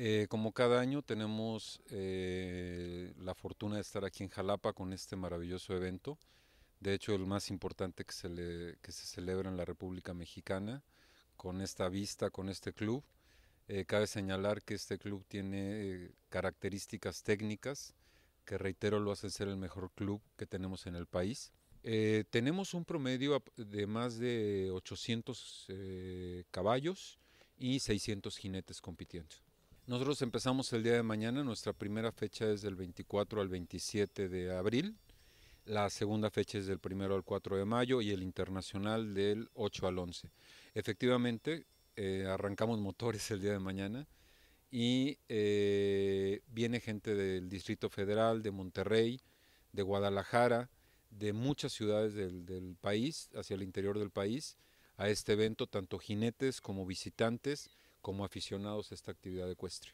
Eh, como cada año tenemos eh, la fortuna de estar aquí en Jalapa con este maravilloso evento, de hecho el más importante que se, celebra en la República Mexicana, con esta vista, con este club. Eh, cabe señalar que este club tiene características técnicas que reitero lo hacen ser el mejor club que tenemos en el país. tenemos un promedio de más de 800 caballos y 600 jinetes compitiendo. Nosotros empezamos el día de mañana, nuestra primera fecha es del 24 al 27 de abril, la segunda fecha es del 1 al 4 de mayo y el internacional del 8 al 11. Efectivamente, eh, arrancamos motores el día de mañana y eh, viene gente del Distrito Federal, de Monterrey, de Guadalajara, de muchas ciudades del país, hacia el interior del país, a este evento, tanto jinetes como visitantes como aficionados a esta actividad ecuestre.